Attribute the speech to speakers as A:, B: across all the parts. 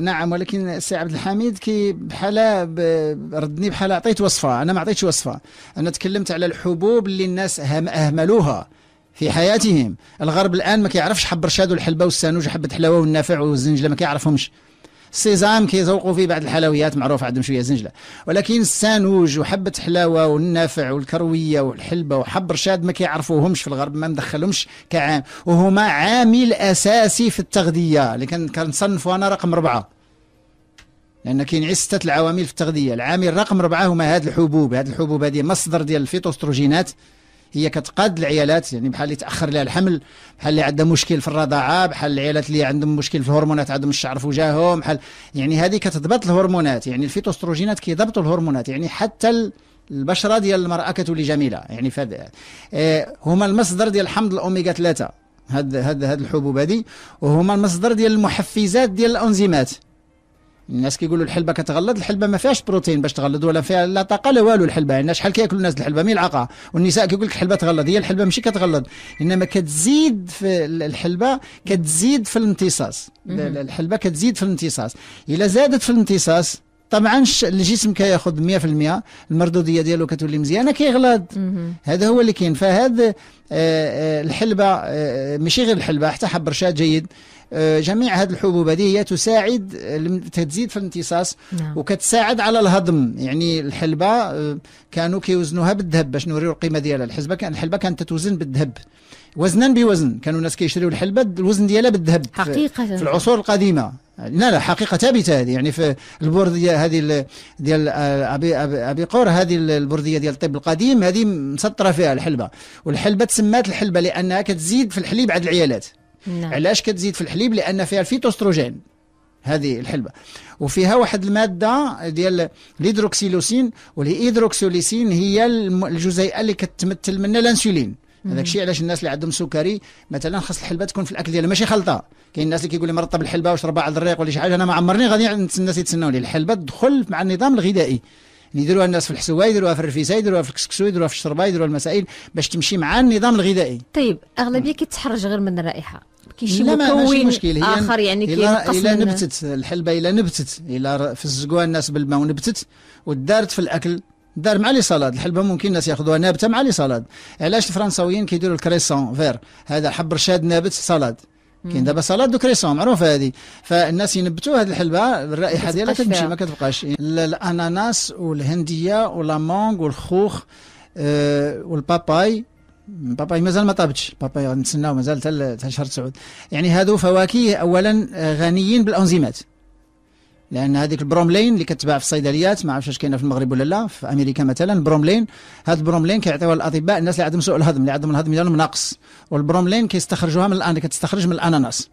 A: نعم ولكن السي عبد الحميد كي بحال ردني بحال عطيت وصفه انا ما عطيتش وصفه انا تكلمت على الحبوب اللي الناس اهملوها في حياتهم الغرب الان ما كيعرفش حب رشاد والحلبه والسانوج وحبه حلاوه والنافع والزنجله ما كيعرفهمش السيزام كيذوقوا فيه بعض الحلويات معروفة عندهم شويه زنجله ولكن السانوج وحبه حلاوه والنافع والكرويه والحلبه وحب رشاد ما كيعرفوهمش في الغرب ما مدخلهمش كعام وهما عامل اساسي في التغذيه اللي كنصنفوا انا رقم اربعه لان كاين ستة العوامل في التغذيه العامل رقم اربعه هما هاد الحبوب هاد الحبوب هذه مصدر ديال الفيتوستروجينات هي كتقاد العيالات يعني بحال اللي تاخر لها الحمل بحال اللي عندها مشكل في الرضاعه بحال العيالات اللي عندهم مشكل في الهرمونات عندهم الشعر في وجههم بحال يعني هذه كتضبط الهرمونات يعني الفيتوستروجينات كيضبطوا الهرمونات يعني حتى البشره ديال المراه كتولي جميله يعني فد آه هما المصدر ديال حمض الاوميغا 3 هاد هاد هاد الحبوب هذه وهما المصدر ديال المحفزات ديال الانزيمات الناس كيقولوا الحلبه كتغلظ الحلبه ما فيهاش بروتين باش تغلظ ولا فيها لا طاقه لا والو الحلبه يعني شحال كياكلوا الناس الحلبه ملعقه والنساء كيقول لك الحلبه تغلظ هي الحلبه ماشي كتغلظ انما كتزيد في الحلبه كتزيد في الامتصاص الحلبه كتزيد في الامتصاص الا زادت في الامتصاص طبعا الجسم كياخذ 100% المردوديه ديالو كتولي مزيانه كيغلط هذا هو اللي كاين فهذا آه، آه، الحلبه آه، ماشي غير الحلبه حتى حبرشات جيد آه، جميع هذه الحبوب هذه هي تساعد آه، تزيد في الامتصاص نعم. وكتساعد على الهضم يعني الحلبه آه، كانوا كيوزنوها بالذهب باش نوريو القيمه ديالها الحلبه كان الحلبه كانت تتوزن بالذهب وزنا بوزن كانوا الناس كيشريو الحلبه الوزن ديالها بالذهب حقيقه في العصور القديمه لا لا حقيقه ثابته هذه يعني في البرديه هذه ديال ابي ابي قور هذه البرديه ديال الطب القديم هذه مسطره فيها الحلبه والحلبه تسمات الحلبه لانها كتزيد في الحليب عند العيالات نعم. علاش كتزيد في الحليب لان فيها الفيتوستروجين هذه الحلبة وفيها واحد المادة ديال الهيدروكسيلوسين والهيدروكسيلوسين هي الجزيئة اللي كتمثل منها الانسولين هذاك الشيء علاش الناس اللي عندهم سكري مثلا خاص الحلبه تكون في الاكل ديالها ماشي خلطه كاين الناس اللي كيقول لي مرطب الحلبه واشربها على الريق ولا شي حاجه انا ما عمرني غادي الناس يتسناو لي الحلبه تدخل مع النظام الغذائي يعني يديروها الناس في الحسوه يديروها في الرفيسه يديروها في الكسكسو يديروها في الشربه يديروها المسائل باش تمشي مع النظام الغذائي طيب اغلبيه كيتحرج غير من الرائحه يعني كاين شي مكون اخر يعني كينقص الا نبتت الحلبه الا نبتت الا فزقوها الناس بالماء ونبتت ودارت في الاكل دار مع لي صلاد الحلبه ممكن الناس ياخذوها نابته مع لي صلاد علاش الفرنساويين كيديروا الكريسون فير هذا حب رشاد نابت صلاد كاين دابا صلاد دو كريسون معروفه هذه فالناس ينبتوا هذه الحلبه الرائحه ديالها كتمشي ما كتبقاش الاناناس والهنديه والمانغ والخوخ آه، والباباي باباي مازال ما طابتش باباي نتسناو مازال حتى شهر تسعود يعني هادو فواكه اولا آه، غنيين بالانزيمات لان هذيك البروملين اللي كتباع في الصيدليات ما عرفتش كاينه في المغرب ولا لا في امريكا مثلا بروملين هاد البروملين كيعطيوها الاطباء الناس اللي عندهم سوء الهضم اللي عندهم الهضم ديالهم ناقص والبروملين كيستخرجوها من الان كتستخرج من الاناناس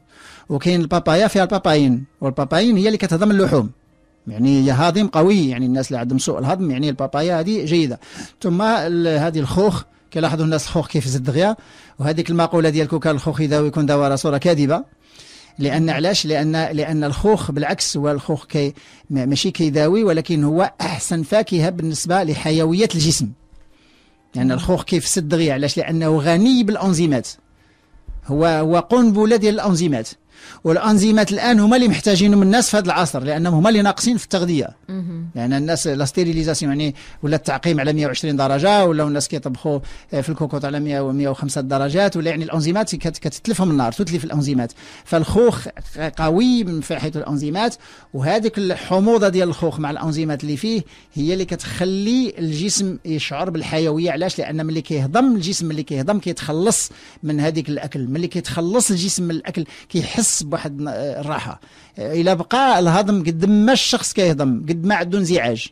A: وكاين البابايا فيها الباباين والباباين هي اللي كتهضم اللحوم يعني هي هضم قوي يعني الناس اللي عندهم سوء الهضم يعني البابايا هذه جيده ثم هذه الخوخ كيلاحظوا الناس خوخ كيف زد دغيا وهذيك المقوله ديال كان الخوخ يداوي يكون دواء صوره كاذبه لان علاش لان لان الخوخ بالعكس هو الخوخ كي ماشي كيداوي ولكن هو احسن فاكهه بالنسبه لحيويه الجسم لان يعني الخوخ كيفسد دغيا علاش لانه غني بالانزيمات هو هو قنبله ديال الانزيمات والانزيمات الان هما اللي محتاجينهم الناس في هذا العصر لانهم هما اللي ناقصين في التغذيه يعني الناس لا ستيريليزاسيون يعني ولا التعقيم على 120 درجه ولا الناس كيطبخوا آه، في الكوكوط على 100 و105 درجات ولا يعني الانزيمات كتتلفهم النار تتلف الانزيمات فالخوخ قوي من حيث الانزيمات وهذيك الحموضه ديال الخوخ مع الانزيمات اللي فيه هي اللي كتخلي الجسم يشعر بالحيويه علاش لان ملي كيهضم الجسم ملي كيهضم كيتخلص من هذيك الاكل ملي كيتخلص الجسم من الاكل كيحس يحس بواحد الراحه الى بقى الهضم قد ما الشخص كيهضم قد ما عنده انزعاج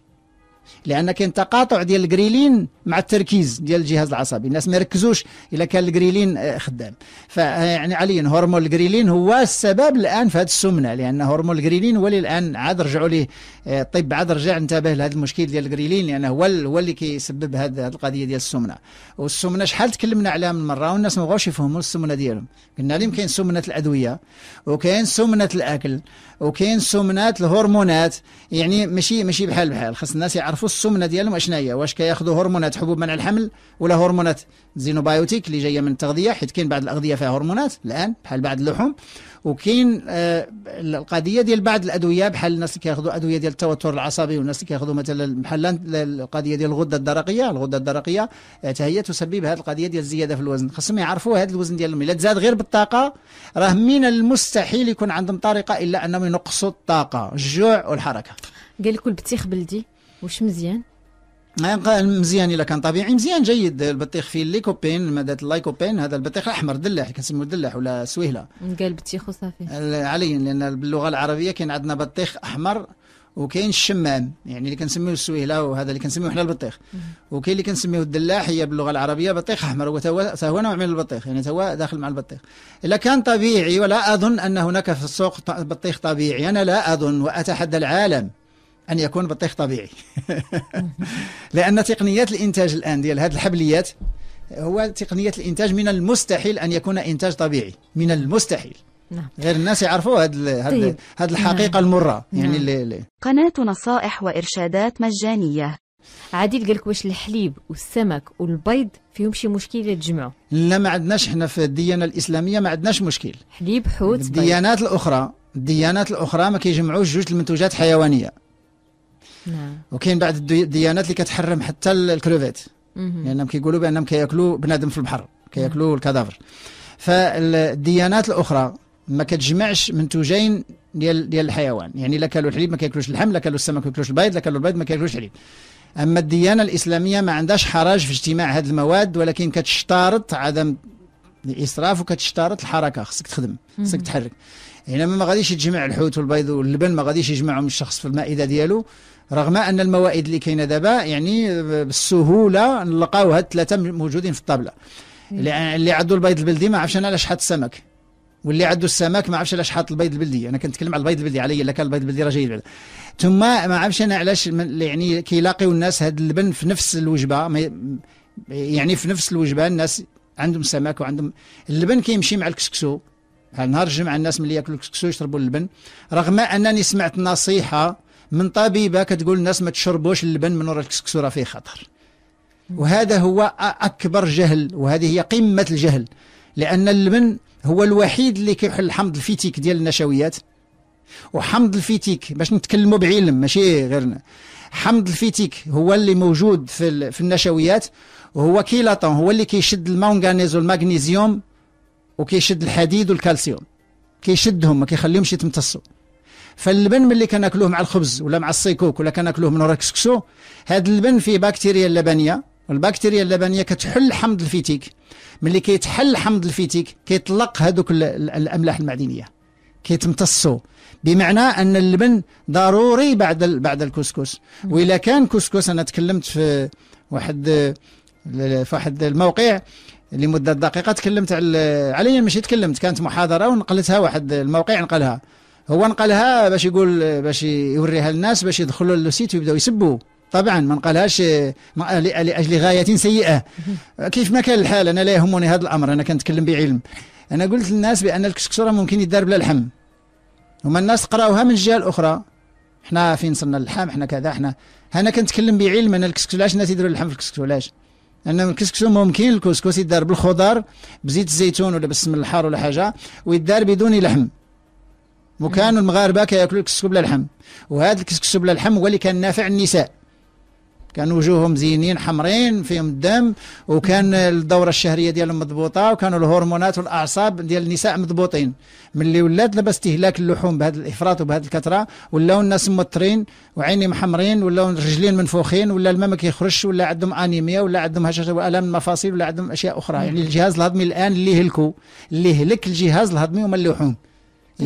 A: لان كاين تقاطع ديال الجريلين مع التركيز ديال الجهاز العصبي الناس ما يركزوش الا كان الجريلين آه، خدام فيعني آه، عليا هرمون الجريلين هو السبب الان في هذه السمنه لان هرمون الجريلين هو اللي الان عاد رجعوا ليه آه، الطب عاد رجع انتبه لهذا المشكل ديال الجريلين لانه هو هو اللي كيسبب هذه القضيه ديال السمنه والسمنه شحال تكلمنا عليها من مره والناس ما بغاوش يفهموا السمنه ديالهم قلنا لهم كاين سمنه الادويه وكاين سمنه الاكل وكاين سمنه الهرمونات يعني ماشي ماشي بحال بحال خاص الناس يعرفوا نعرفوا السمنه ديالهم اشنا هي واش كياخذوا هرمونات حبوب منع الحمل ولا هرمونات زينوبايوتيك اللي جايه من التغذيه حيت كاين بعض الاغذيه فيها هرمونات الان بحال بعض اللحوم وكاين آه القضيه ديال بعض الادويه بحال الناس اللي كياخذوا ادويه ديال التوتر العصبي والناس اللي كياخذوا مثلا بحال القضيه ديال الغده الدرقيه الغده الدرقيه حتى آه، هي تسبب هذه القضيه ديال الزياده في الوزن خصهم يعرفوا هذا الوزن ديالهم الا تزاد غير بالطاقه راه من المستحيل يكون عندهم طريقه الا انهم ينقصوا الطاقه الجوع والحركه قال لك البتيخ بلدي واش مزيان آه، مزيان الا كان طبيعي مزيان جيد البطيخ فيه الليكوبين ماده اللايكوبين هذا البطيخ الاحمر دلاح كنسموه دلاح ولا سويهله قال بطيخ وصافي علي لان باللغه العربيه كاين عندنا بطيخ احمر وكاين الشمام يعني اللي كنسميوه السويهله وهذا اللي كنسميوه حنا البطيخ وكاين اللي كنسميوه الدلاح هي باللغه العربيه بطيخ احمر هو نوع من البطيخ يعني هو داخل مع البطيخ الا كان طبيعي ولا اظن ان هناك في السوق بطيخ طبيعي انا لا اظن واتحدى العالم أن يكون بطيخ طبيعي لأن تقنيات الإنتاج الآن ديال هذه الحبليات هو تقنية الإنتاج من المستحيل أن يكون إنتاج طبيعي من المستحيل نعم. غير الناس يعرفوا هذه طيب. هذه الحقيقة نعم. المرة يعني نعم. اللي اللي. قناة نصائح وإرشادات مجانية عادي قال لك واش الحليب والسمك والبيض فيهم شي مشكله تجمعوا لا ما عندناش حنا في الديانه الاسلاميه ما عندناش مشكل حليب حوت طيب. الديانات بيض. الاخرى الديانات الاخرى ما كيجمعوش جوج المنتوجات حيوانيه نعم وكاين بعض الديانات اللي كتحرم حتى الكروفيت لانهم يعني نعم، كيقولوا بانهم كياكلوا بنادم في البحر كياكلوا الكادافر فالديانات الاخرى ما كتجمعش منتوجين ديال ديال الحيوان يعني لا كلوا الحليب ما كياكلوش اللحم لا كلوا السمك ما كياكلوش البيض لا كلوا البيض ما كياكلوش الحليب اما الديانه الاسلاميه ما عندهاش حرج في اجتماع هذه المواد ولكن كتشترط عدم الاسراف وكتشترط الحركه خصك تخدم خصك تحرك يعني ما غاديش يجمع الحوت والبيض واللبن ما غاديش يجمعهم الشخص في المائده ديالو رغم أن الموائد اللي كاينه دابا يعني بالسهولة نلقاو هاد الثلاثة موجودين في الطابلة اللي عدوا البيض البلدي ما عرفش أنا علاش حاط السمك واللي عدوا السمك ما عرفش علاش حاط البيض البلدي انا كنتكلم على البيض البلدي علي الا كان البيض البلدي راه جيد ثم ما عرفش انا علاش يعني كيلاقيو الناس هاد اللبن في نفس الوجبه يعني في نفس الوجبه الناس عندهم سمك وعندهم اللبن كيمشي مع الكسكسو نهار الجمعه الناس ملي ياكلوا الكسكسو يشربوا اللبن رغم انني سمعت نصيحه من طبيبه كتقول الناس ما تشربوش اللبن من وراء الكسكسوره فيه خطر وهذا هو اكبر جهل وهذه هي قمه الجهل لان اللبن هو الوحيد اللي كيحل حمض الفيتيك ديال النشويات وحمض الفيتيك باش نتكلموا بعلم ماشي غيرنا حمض الفيتيك هو اللي موجود في في النشويات وهو كيلاطون هو اللي كيشد المانغانيز والمغنيزيوم وكيشد الحديد والكالسيوم كيشدهم ما كيخليهمش يتمتصوا فاللبن ملي كناكلوه مع الخبز ولا مع السيكوك ولا كناكلوه من ورا الكسكسو هذا اللبن فيه بكتيريا اللبنيه والبكتيريا اللبنيه كتحل حمض الفيتيك ملي كيتحل حمض الفيتيك كيطلق هذوك الاملاح المعدنيه كيتمتصوا بمعنى ان اللبن ضروري بعد بعد الكسكس والا كان كسكس انا تكلمت في واحد في واحد الموقع لمده دقيقه تكلمت على عليا ماشي تكلمت كانت محاضره ونقلتها واحد الموقع نقلها هو نقلها باش يقول باش يوريها للناس باش يدخلوا للسيت ويبداو يسبوا طبعا ما نقلهاش لاجل غايه سيئه كيف ما كان الحال انا لا يهمني هذا الامر انا كنتكلم بعلم انا قلت للناس بان الكسكسوره ممكن يدار بلا لحم هما الناس قراوها من الجهه الاخرى احنا فين صرنا اللحم احنا كذا احنا انا كنتكلم بعلم انا الكسكسو علاش الناس يديروا اللحم في الكسكسو علاش ان الكسكسو ممكن الكسكسو يدار بالخضر بزيت الزيتون ولا بالسم الحار ولا حاجه ويدار بدون لحم وكانوا المغاربة كياكلوا الكسكسو بلا لحم وهذا الكسكسو بلا لحم هو اللي كان نافع النساء كان وجوههم زينين حمرين فيهم الدم وكان الدورة الشهرية ديالهم مضبوطة وكانوا الهرمونات والأعصاب ديال النساء مضبوطين ملي ولات دابا استهلاك اللحوم بهذا الإفراط وبهذه الكثرة ولاو الناس موترين وعيني محمرين ولاو رجلين منفوخين ولا الماء ما كيخرجش ولا عندهم أنيميا ولا عندهم هشاشة والام المفاصل ولا عندهم أشياء أخرى يعني الجهاز الهضمي الآن اللي هلكوا اللي هلك الجهاز الهضمي هما اللحوم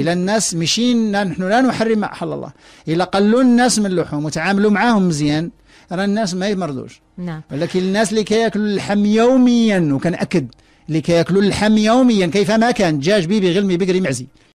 A: إلى الناس مشينا نحن لا نحرم ما أحل الله إلى قلوا الناس من اللحوم وتعاملوا معاهم مزيان راه الناس ما يمرضوش نعم ولكن الناس اللي كياكلوا اللحم يوميا وكنأكد اللي كياكلوا اللحم يوميا كيفما كان دجاج بيبي غلمي بقري معزي